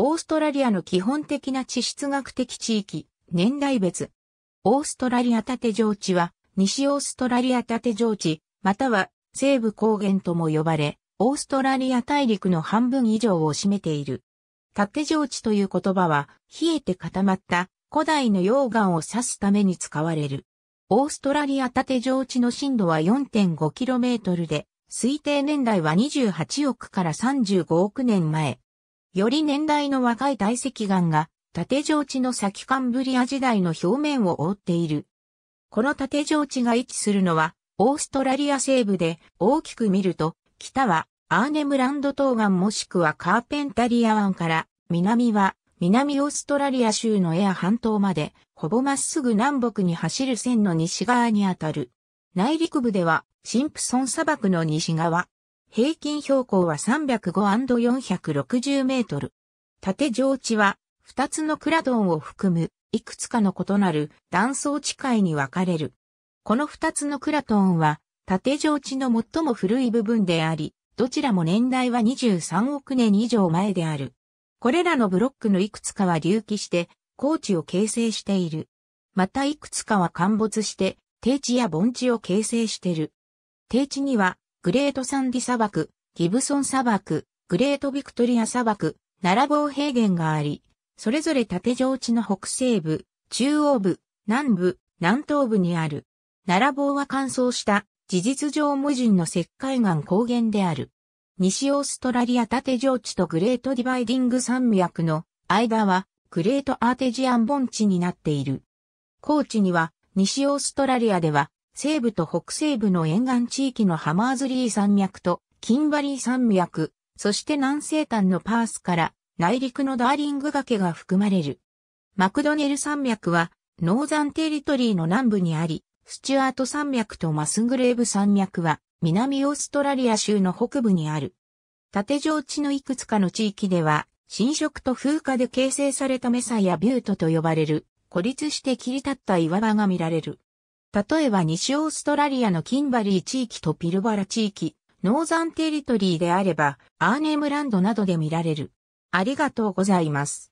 オーストラリアの基本的な地質学的地域、年代別。オーストラリア縦上地は、西オーストラリア縦上地、または西部高原とも呼ばれ、オーストラリア大陸の半分以上を占めている。縦上地という言葉は、冷えて固まった古代の溶岩を指すために使われる。オーストラリア縦上地の震度は 4.5km で、推定年代は28億から35億年前。より年代の若い大石岩が、縦上地の先カンブリア時代の表面を覆っている。この縦上地が位置するのは、オーストラリア西部で、大きく見ると、北は、アーネムランド東岸もしくはカーペンタリア湾から、南は、南オーストラリア州のエア半島まで、ほぼまっすぐ南北に走る線の西側にあたる。内陸部では、シンプソン砂漠の西側、平均標高は 305&460 メートル。縦上地は、二つのクラドンを含む、いくつかの異なる断層地界に分かれる。この二つのクラトンは、縦上地の最も古い部分であり、どちらも年代は23億年以上前である。これらのブロックのいくつかは隆起して、高地を形成している。またいくつかは陥没して、低地や盆地を形成している。低地にはグレートサンディ砂漠、ギブソン砂漠、グレートビクトリア砂漠、ナラボー平原があり、それぞれ縦上地の北西部、中央部、南部、南東部にある。ナラボーは乾燥した事実上無人の石灰岩高原である。西オーストラリア縦上地とグレートディバイディング山脈の間はグレートアーテジアン盆地になっている。高地には西オーストラリアでは西部と北西部の沿岸地域のハマーズリー山脈とキンバリー山脈、そして南西端のパースから内陸のダーリング崖が含まれる。マクドネル山脈はノーザンテリトリーの南部にあり、スチュアート山脈とマスグレーブ山脈は南オーストラリア州の北部にある。縦上地のいくつかの地域では、侵食と風化で形成されたメサやビュートと呼ばれる、孤立して切り立った岩場が見られる。例えば西オーストラリアのキンバリー地域とピルバラ地域、ノーザンテリトリーであれば、アーネムランドなどで見られる。ありがとうございます。